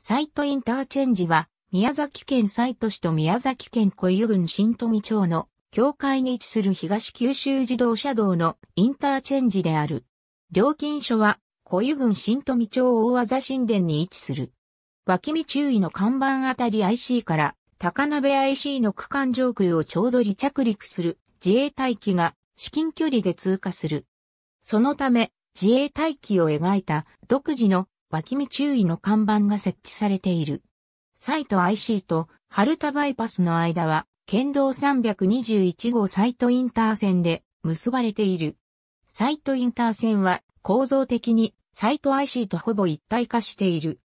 サイトインターチェンジは、宮崎県西都市と宮崎県小湯郡新富町の境界に位置する東九州自動車道のインターチェンジである。料金所は、小湯郡新富町大技神殿に位置する。脇見注意の看板あたり IC から、高鍋 IC の区間上空をちょうど離着陸する自衛隊機が至近距離で通過する。そのため、自衛隊機を描いた独自の脇見注意の看板が設置されている。サイト IC と春田バイパスの間は、県道321号サイトインター線で結ばれている。サイトインター線は構造的にサイト IC とほぼ一体化している。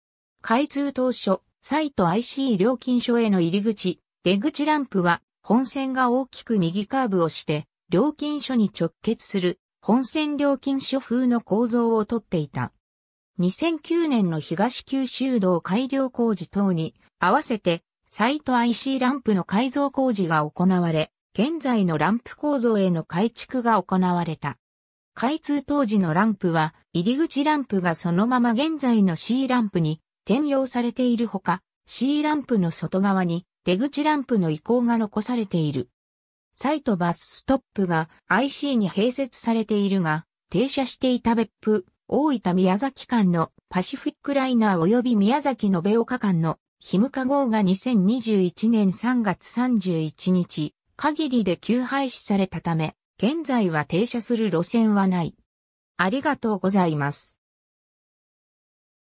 開通当初、サイト IC 料金所への入り口、出口ランプは本線が大きく右カーブをして、料金所に直結する本線料金所風の構造をとっていた。2009年の東九州道改良工事等に合わせてサイト IC ランプの改造工事が行われ、現在のランプ構造への改築が行われた。開通当時のランプは、入り口ランプがそのまま現在の C ランプに転用されているほか、C ランプの外側に出口ランプの移行が残されている。サイトバスストップが IC に併設されているが、停車していた別府大分宮崎間のパシフィックライナー及び宮崎延岡間のヒムカ号が2021年3月31日限りで休廃止されたため、現在は停車する路線はない。ありがとうございます。